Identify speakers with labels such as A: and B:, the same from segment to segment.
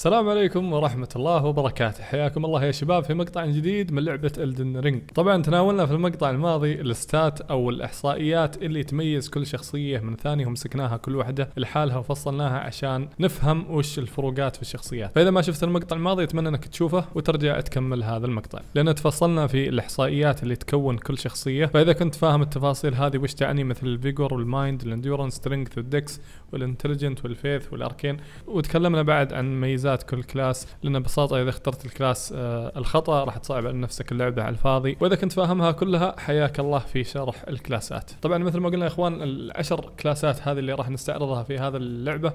A: السلام عليكم ورحمة الله وبركاته، حياكم الله يا شباب في مقطع جديد من لعبة الدن رينج. طبعا تناولنا في المقطع الماضي الستات او الاحصائيات اللي تميز كل شخصية من ثانية ومسكناها كل واحدة لحالها وفصلناها عشان نفهم وش الفروقات في الشخصيات. فإذا ما شفت المقطع الماضي اتمنى انك تشوفه وترجع تكمل هذا المقطع، لأن تفصلنا في الاحصائيات اللي تكون كل شخصية، فإذا كنت فاهم التفاصيل هذه وش تعني مثل الفيجور والمايند، الانديورنس، سترينث والدكس والانتليجنت والفيث والاركين، وتكلمنا بعد عن ميزات ذات كل كلاس لان ببساطه اذا اخترت الكلاس آه، الخطا راح تصعب على نفسك اللعبه على الفاضي واذا كنت فاهمها كلها حياك الله في شرح الكلاسات طبعا مثل ما قلنا يا اخوان العشر كلاسات هذه اللي راح نستعرضها في هذا اللعبه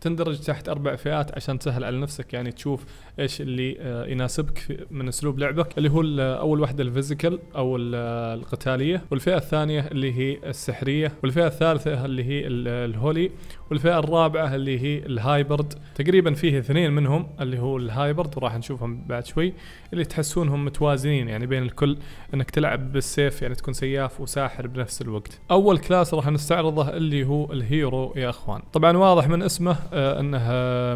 A: تندرج تحت اربع فئات عشان تسهل على نفسك يعني تشوف ايش اللي آه، يناسبك من اسلوب لعبك اللي هو آه، اول واحده الفيزيكال او آه، القتاليه والفئه الثانيه اللي هي السحريه والفئه الثالثه اللي هي الهولي والفئه الرابعه اللي هي الهايبرد تقريبا فيه اثنين منهم اللي هو الهايبرد وراح نشوفهم بعد شوي اللي تحسونهم متوازنين يعني بين الكل انك تلعب بالسيف يعني تكون سياف وساحر بنفس الوقت اول كلاس راح نستعرضه اللي هو الهيرو يا اخوان طبعا واضح من اسمه آه، انه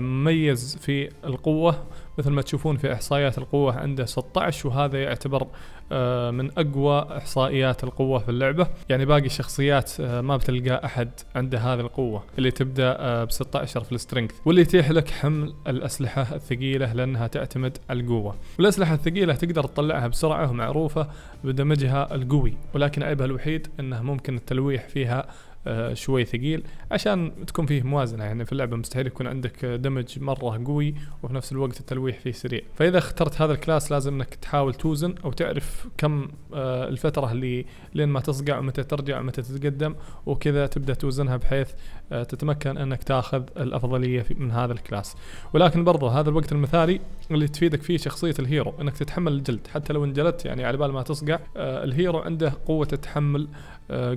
A: مميز في القوه مثل ما تشوفون في احصائيات القوه عنده 16 وهذا يعتبر آه، من اقوى احصائيات القوه في اللعبه يعني باقي الشخصيات آه، ما بتلقى احد عنده هذه القوه اللي تبدا ب 16 في السترينث واللي يتيح لك حمل الاسلحه الثقيله لانها تعتمد على القوه والاسلحه الثقيله تقدر تطلعها بسرعه ومعروفه بدمجها القوي ولكن عيبها الوحيد انه ممكن التلويح فيها آه، شوي ثقيل عشان تكون فيه موازنه يعني في اللعبه مستحيل يكون عندك آه، دمج مره قوي وفي نفس الوقت التلويح فيه سريع فاذا اخترت هذا الكلاس لازم انك تحاول توزن او تعرف كم آه، الفتره اللي لين ما تصقع ومتى ترجع ومتى تتقدم وكذا تبدا توزنها بحيث تتمكن انك تاخذ الافضليه من هذا الكلاس ولكن برضه هذا الوقت المثالي اللي تفيدك فيه شخصيه الهيرو انك تتحمل الجلد حتى لو انجلدت يعني على بال ما تصقع الهيرو عنده قوه تحمل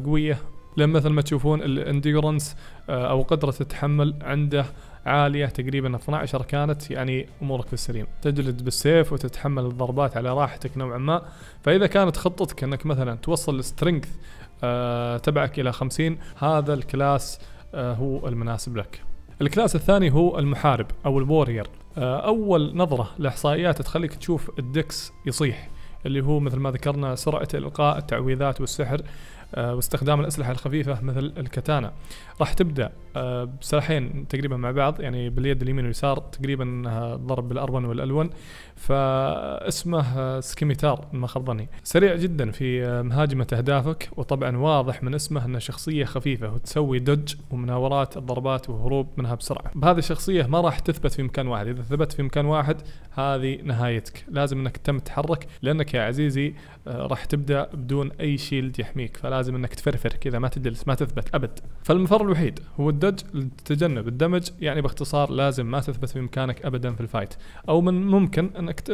A: قويه لان مثل ما تشوفون الانديورنس آه، او قدره التحمل عنده عاليه تقريبا 12 كانت يعني امورك في السليم تجلد بالسيف وتتحمل الضربات على راحتك نوعا ما فاذا كانت خطتك انك مثلا توصل السترينث آه، تبعك الى 50 هذا الكلاس آه، هو المناسب لك الكلاس الثاني هو المحارب او الوورير اول نظره لاحصائيات تخليك تشوف الدكس يصيح اللي هو مثل ما ذكرنا سرعة إلقاء التعويذات والسحر واستخدام آه، الأسلحة الخفيفة مثل الكتانة راح تبدأ آه، بسلاحين تقريبا مع بعض يعني باليد اليمين واليسار تقريبا ضرب بالأرون والألون فاسمه آه، سكيميتار خضني سريع جدا في مهاجمة أهدافك وطبعا واضح من اسمه أنه شخصية خفيفة وتسوي دج ومناورات الضربات وهروب منها بسرعة بهذه الشخصية ما راح تثبت في مكان واحد إذا ثبت في مكان واحد هذه نهايتك لازم أنك تم تتحرك لأنك يا عزيزي راح تبدأ بدون أي شيلد يحميك فلا لازم انك تفرفر كذا ما تجلس ما تثبت ابد فالمفر الوحيد هو الدج لتجنب الدمج يعني باختصار لازم ما تثبت في مكانك ابدا في الفايت او من ممكن انك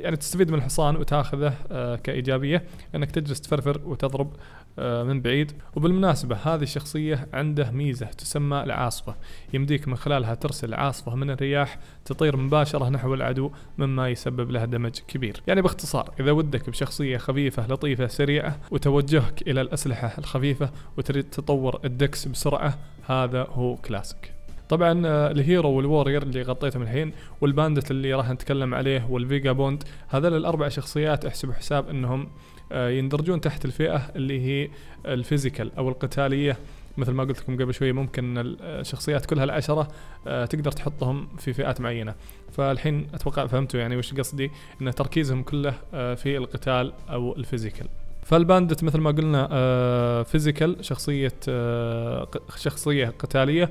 A: يعني تستفيد من الحصان وتاخذه آه، كايجابيه انك تجلس تفرفر وتضرب آه، من بعيد وبالمناسبه هذه الشخصيه عنده ميزه تسمى العاصفه يمديك من خلالها ترسل عاصفه من الرياح تطير مباشره نحو العدو مما يسبب له دمج كبير يعني باختصار اذا ودك بشخصيه خفيفه لطيفه سريعه وتوجهك الى الأسرع الأسلحة الخفيفة وتريد تطور الدكس بسرعة هذا هو كلاسيك طبعا آه، الهيرو والوورير اللي غطيتهم الحين والباندت اللي راح نتكلم عليه والفيجا بوند هذول الاربع شخصيات احسبوا حساب انهم آه، يندرجون تحت الفئه اللي هي الفيزيكال او القتاليه مثل ما قلت لكم قبل شوي ممكن الشخصيات آه، كلها العشرة تقدر تحطهم في فئات معينة فالحين أتوقع فهمتوا يعني وش قصدي أن تركيزهم كله في القتال أو الفيزيكال فالباندت مثل ما قلنا آه، فيزيكال شخصيه آه، شخصيه قتاليه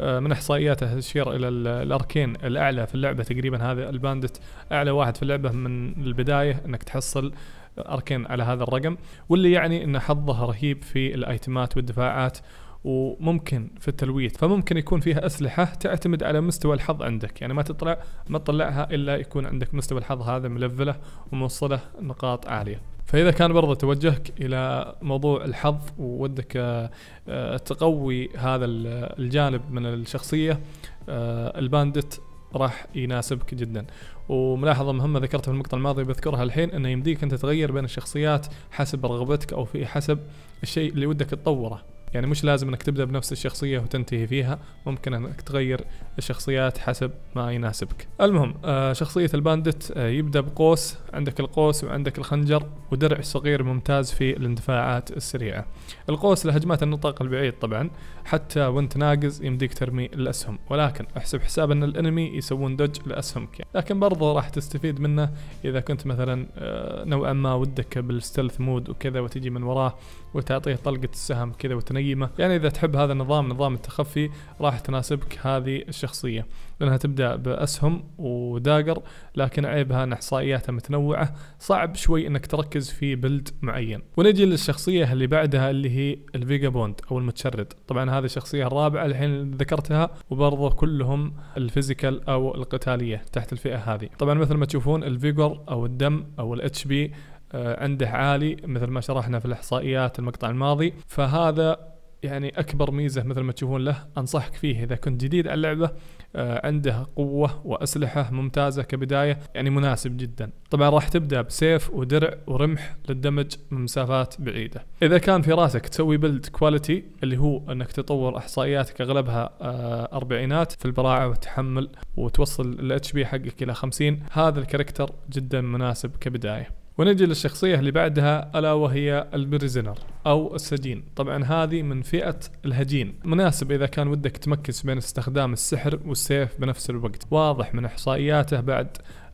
A: آه، من احصائياته تشير الى الاركين الاعلى في اللعبه تقريبا هذا الباندت اعلى واحد في اللعبه من البدايه انك تحصل اركين على هذا الرقم واللي يعني ان حظه رهيب في الايتمات والدفاعات وممكن في التلويث فممكن يكون فيها اسلحه تعتمد على مستوى الحظ عندك يعني ما تطلع ما تطلعها الا يكون عندك مستوى الحظ هذا ملفله وموصله نقاط عاليه فاذا كان برضه توجهك الى موضوع الحظ وودك آه، آه، تقوي هذا الجانب من الشخصيه آه، الباندت راح يناسبك جدا وملاحظة مهمة ذكرتها في المقطع الماضي بذكرها الحين انه يمديك انت تغير بين الشخصيات حسب رغبتك او في حسب الشيء اللي ودك تطوره يعني مش لازم انك تبدا بنفس الشخصيه وتنتهي فيها ممكن انك تغير الشخصيات حسب ما يناسبك المهم آه، شخصيه الباندت آه، يبدا بقوس عندك القوس وعندك الخنجر ودرع صغير ممتاز في الاندفاعات السريعه القوس لهجمات النطاق البعيد طبعا حتى وانت ناقز يمديك ترمي الاسهم ولكن احسب حساب ان الانمي يسوون دج لاسهمك يعني. لكن برضه راح تستفيد منه اذا كنت مثلا آه، نوعا ما ودك بالستلث مود وكذا وتجي من وراه وتعطيه طلقه السهم كذا وتنقل قيمه يعني اذا تحب هذا النظام نظام التخفي راح تناسبك هذه الشخصيه لانها تبدا باسهم وداقر لكن عيبها ان احصائياتها متنوعه صعب شوي انك تركز في بلد معين ونجي للشخصيه اللي بعدها اللي هي الفيجا بوند او المتشرد طبعا هذه الشخصيه الرابعه الحين ذكرتها وبرضه كلهم الفيزيكال او القتاليه تحت الفئه هذه طبعا مثل ما تشوفون الفيجور او الدم او الاتش آه، بي عنده عالي مثل ما شرحنا في الاحصائيات المقطع الماضي فهذا يعني اكبر ميزه مثل ما تشوفون له انصحك فيه اذا كنت جديد على اللعبه آه، عنده قوه واسلحه ممتازه كبدايه يعني مناسب جدا طبعا راح تبدا بسيف ودرع ورمح للدمج من مسافات بعيده اذا كان في راسك تسوي بلد كواليتي اللي هو انك تطور احصائياتك اغلبها آه، اربعينات في البراعه وتحمل وتوصل الاتش بي حقك الى 50 هذا الكاركتر جدا مناسب كبدايه ونجي للشخصية اللي بعدها ألا وهي البريزنر أو السجين طبعا هذه من فئة الهجين مناسب إذا كان ودك تمكس بين استخدام السحر والسيف بنفس الوقت واضح من إحصائياته بعد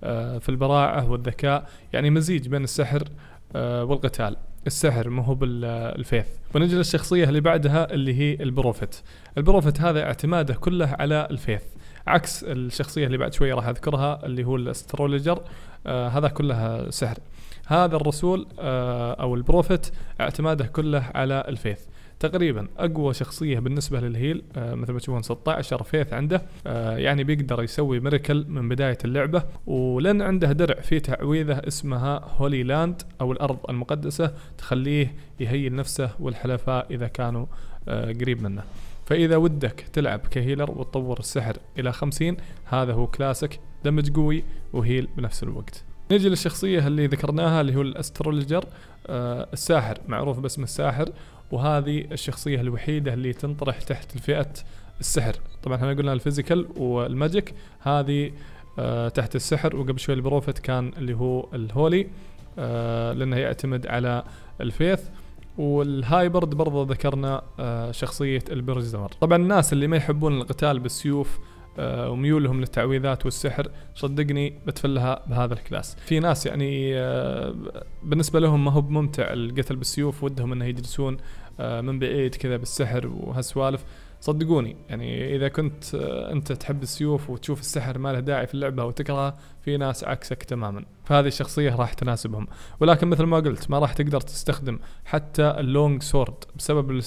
A: آه، في البراعة والذكاء يعني مزيج بين السحر آه، والقتال السحر ما هو بالفيث آه، ونجي للشخصية اللي بعدها اللي هي البروفيت البروفيت هذا اعتماده كله على الفيث عكس الشخصية اللي بعد شوي راح أذكرها اللي هو الاسترولجر آه هذا كلها سحر هذا الرسول آه، او البروفيت اعتماده كله على الفيث تقريبا اقوى شخصيه بالنسبه للهيل آه، مثل ما تشوفون 16 فيث عنده آه، يعني بيقدر يسوي ميركل من بدايه اللعبه ولن عنده درع في تعويذه اسمها هولي لاند او الارض المقدسه تخليه يهيل نفسه والحلفاء اذا كانوا قريب منه فإذا ودك تلعب كهيلر وتطور السحر إلى 50 هذا هو كلاسيك دمج قوي وهيل بنفس الوقت نجي للشخصية اللي ذكرناها اللي هو الاسترولجر آه الساحر معروف باسم الساحر وهذه الشخصية الوحيدة اللي تنطرح تحت فئة السحر طبعا احنا قلنا الفيزيكال والماجيك هذه آه تحت السحر وقبل شوي البروفيت كان اللي هو الهولي آه لانه يعتمد على الفيث والهايبرد برضه ذكرنا آه شخصية البرزمر طبعا الناس اللي ما يحبون القتال بالسيوف آه، وميولهم للتعويذات والسحر صدقني بتفلها بهذا الكلاس في ناس يعني آه، بالنسبة لهم ما هو ممتع القتل بالسيوف ودهم انه يجلسون آه، من بعيد كذا بالسحر وهالسوالف صدقوني يعني اذا كنت انت تحب السيوف وتشوف السحر ما له داعي في اللعبه وتكرهه في ناس عكسك تماما فهذه الشخصيه راح تناسبهم ولكن مثل ما قلت ما راح تقدر تستخدم حتى اللونج سورد بسبب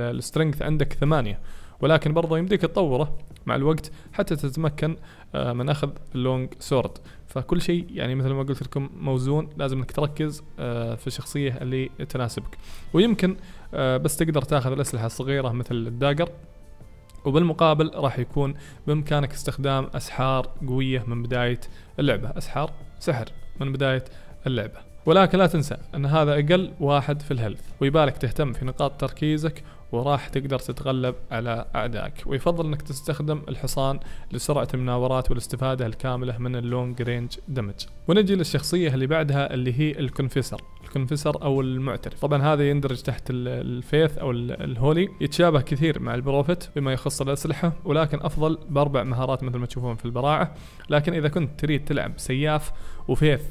A: السترينث عندك ثمانية ولكن برضه يمديك تطوره مع الوقت حتى تتمكن آه، من اخذ اللونج سورد فكل شيء يعني مثل ما قلت لكم موزون لازم انك تركز آه، في الشخصيه اللي تناسبك ويمكن آه، بس تقدر تاخذ الاسلحه الصغيره مثل الداجر وبالمقابل راح يكون بامكانك استخدام اسحار قويه من بدايه اللعبه اسحار سحر من بدايه اللعبه ولكن لا تنسى ان هذا اقل واحد في الهيلث ويبالك تهتم في نقاط تركيزك وراح تقدر تتغلب على أعدائك ويفضل أنك تستخدم الحصان لسرعة المناورات والاستفادة الكاملة من اللونج رينج دمج ونجي للشخصية اللي بعدها اللي هي الكونفيسر الكونفيسر او المعترف طبعا هذا يندرج تحت الفيث او الهولي يتشابه كثير مع البروفيت بما يخص الاسلحه ولكن افضل باربع مهارات مثل ما تشوفون في البراعه لكن اذا كنت تريد تلعب سياف وفيث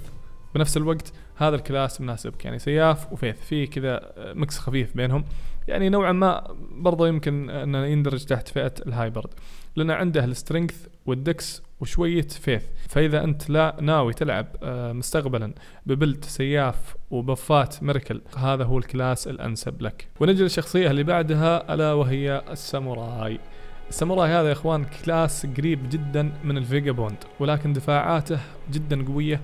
A: بنفس الوقت هذا الكلاس مناسبك يعني سياف وفيث في كذا مكس خفيف بينهم يعني نوعا ما برضه يمكن انه يندرج تحت فئه الهايبرد لان عنده السترينث والدكس وشويه فيث فاذا انت لا ناوي تلعب آه، مستقبلا ببلد سياف وبفات ميركل هذا هو الكلاس الانسب لك ونجي للشخصيه اللي بعدها الا وهي الساموراي الساموراي هذا يا اخوان كلاس قريب جدا من الفيجا بوند ولكن دفاعاته جدا قويه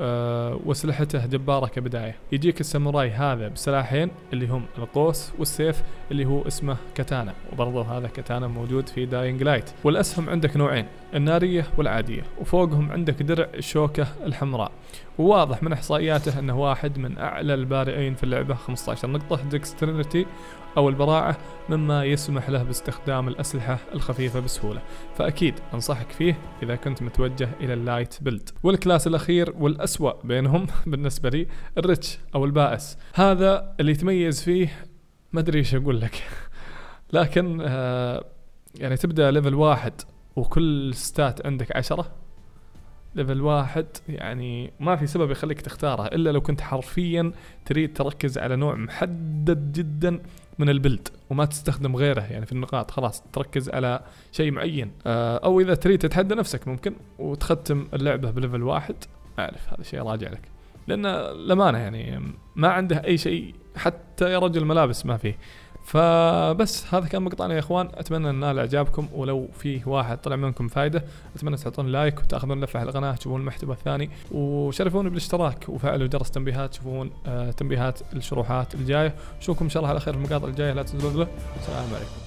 A: آه، واسلحته جبارة كبداية يجيك الساموراي هذا بسلاحين اللي هم القوس والسيف اللي هو اسمه كاتانا وبرضه هذا كاتانا موجود في داينج لايت والأسهم عندك نوعين النارية والعادية وفوقهم عندك درع الشوكة الحمراء وواضح من احصائياته انه واحد من اعلى البارعين في اللعبة 15 نقطة ديكسترينيتي او البراعة مما يسمح له باستخدام الاسلحة الخفيفة بسهولة فاكيد انصحك فيه اذا كنت متوجه الى اللايت بيلد والكلاس الاخير والاسوأ بينهم بالنسبة لي الريتش او البائس هذا اللي يتميز فيه ما ادري ايش اقول لك لكن آه يعني تبدا ليفل واحد وكل ستات عندك عشرة ليفل واحد يعني ما في سبب يخليك تختاره الا لو كنت حرفيا تريد تركز على نوع محدد جدا من البلد وما تستخدم غيره يعني في النقاط خلاص تركز على شيء معين آه، او اذا تريد تتحدى نفسك ممكن وتختم اللعبه بليفل واحد اعرف هذا شيء راجع لك لان الامانه يعني ما عنده اي شيء حتى يا رجل ملابس ما فيه فبس هذا كان مقطعنا يا اخوان اتمنى ان نال اعجابكم ولو في واحد طلع منكم فائده اتمنى تعطون لايك وتاخذون لفه على القناه تشوفون المحتوى الثاني وشرفوني بالاشتراك وفعلوا جرس تنبيهات تشوفون آه، تنبيهات الشروحات الجايه اشوفكم ان شاء الله على خير في المقاطع الجايه لا تنسوا السلام عليكم